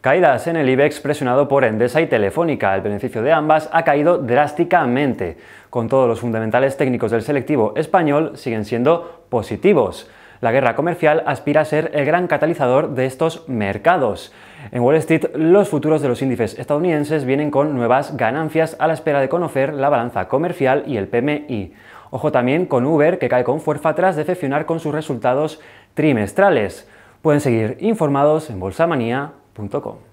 Caídas en el IBEX presionado por Endesa y Telefónica. El beneficio de ambas ha caído drásticamente. Con todos los fundamentales técnicos del selectivo español siguen siendo positivos. La guerra comercial aspira a ser el gran catalizador de estos mercados. En Wall Street, los futuros de los índices estadounidenses vienen con nuevas ganancias a la espera de conocer la balanza comercial y el PMI. Ojo también con Uber, que cae con fuerza tras decepcionar con sus resultados trimestrales. Pueden seguir informados en Manía punto com